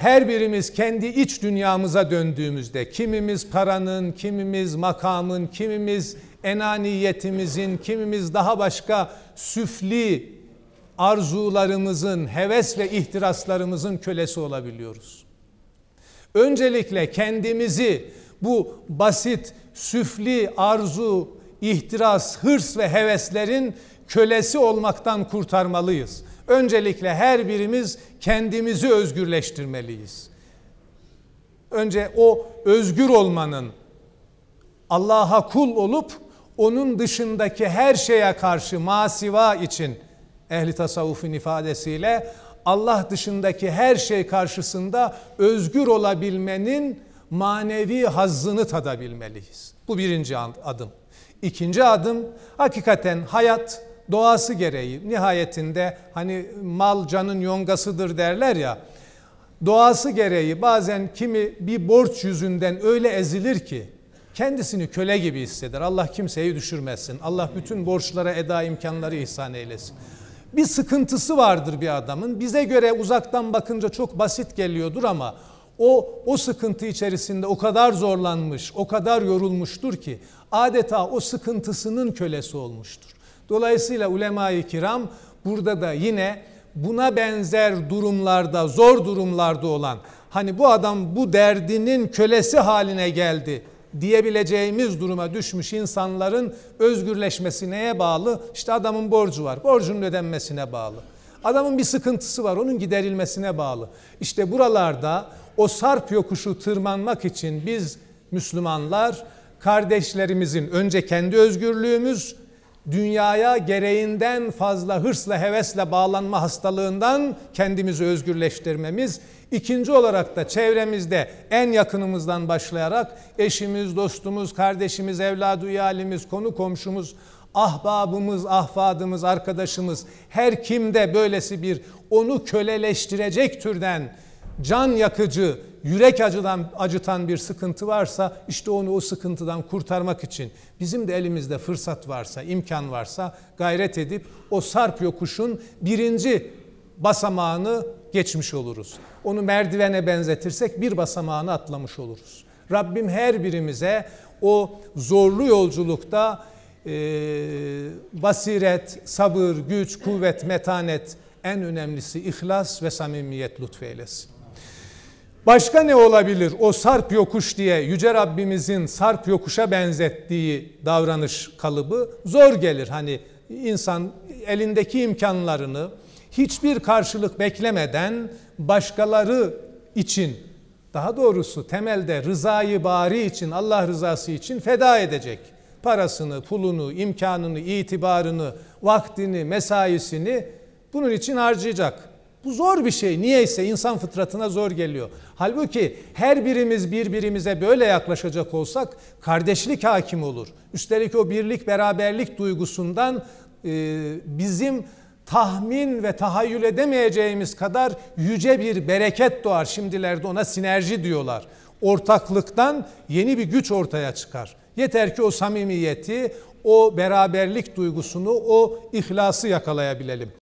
her birimiz kendi iç dünyamıza döndüğümüzde kimimiz paranın, kimimiz makamın, kimimiz enaniyetimizin, kimimiz daha başka süfli arzularımızın, heves ve ihtiraslarımızın kölesi olabiliyoruz. Öncelikle kendimizi bu basit, süfli arzu, ihtiras, hırs ve heveslerin kölesi olmaktan kurtarmalıyız. Öncelikle her birimiz kendimizi özgürleştirmeliyiz. Önce o özgür olmanın Allah'a kul olup onun dışındaki her şeye karşı masiva için ehli tasavvufun ifadesiyle Allah dışındaki her şey karşısında özgür olabilmenin manevi hazzını tadabilmeliyiz. Bu birinci adım. İkinci adım hakikaten hayat doğası gereği nihayetinde hani mal canın yongasıdır derler ya doğası gereği bazen kimi bir borç yüzünden öyle ezilir ki kendisini köle gibi hisseder. Allah kimseyi düşürmesin. Allah bütün borçlara eda imkanları ihsan eylesin. Bir sıkıntısı vardır bir adamın. Bize göre uzaktan bakınca çok basit geliyordur ama o o sıkıntı içerisinde o kadar zorlanmış, o kadar yorulmuştur ki adeta o sıkıntısının kölesi olmuştur. Dolayısıyla ulema-i kiram burada da yine buna benzer durumlarda, zor durumlarda olan, hani bu adam bu derdinin kölesi haline geldi diyebileceğimiz duruma düşmüş insanların özgürleşmesi neye bağlı? İşte adamın borcu var. Borcunun ödenmesine bağlı. Adamın bir sıkıntısı var. Onun giderilmesine bağlı. İşte buralarda o sarp yokuşu tırmanmak için biz Müslümanlar kardeşlerimizin önce kendi özgürlüğümüz dünyaya gereğinden fazla hırsla hevesle bağlanma hastalığından kendimizi özgürleştirmemiz, İkinci olarak da çevremizde en yakınımızdan başlayarak eşimiz, dostumuz, kardeşimiz, evladı, üyalimiz, konu komşumuz, ahbabımız, ahfadımız, arkadaşımız her kimde böylesi bir onu köleleştirecek türden can yakıcı, yürek acıdan acıtan bir sıkıntı varsa işte onu o sıkıntıdan kurtarmak için bizim de elimizde fırsat varsa, imkan varsa gayret edip o sarp yokuşun birinci basamağını geçmiş oluruz. Onu merdivene benzetirsek bir basamağını atlamış oluruz. Rabbim her birimize o zorlu yolculukta e, basiret, sabır, güç, kuvvet, metanet en önemlisi ihlas ve samimiyet lütfeylesin. Başka ne olabilir? O sarp yokuş diye Yüce Rabbimizin sarp yokuşa benzettiği davranış kalıbı zor gelir. Hani insan elindeki imkanlarını hiçbir karşılık beklemeden başkaları için daha doğrusu temelde rızayı bari için Allah rızası için feda edecek. Parasını, pulunu, imkanını, itibarını, vaktini, mesaisini bunun için harcayacak. Bu zor bir şey. Niyeyse insan fıtratına zor geliyor. Halbuki her birimiz birbirimize böyle yaklaşacak olsak kardeşlik hakim olur. Üstelik o birlik beraberlik duygusundan e, bizim tahmin ve tahayyül edemeyeceğimiz kadar yüce bir bereket doğar. Şimdilerde ona sinerji diyorlar. Ortaklıktan yeni bir güç ortaya çıkar. Yeter ki o samimiyeti, o beraberlik duygusunu, o ihlası yakalayabilelim.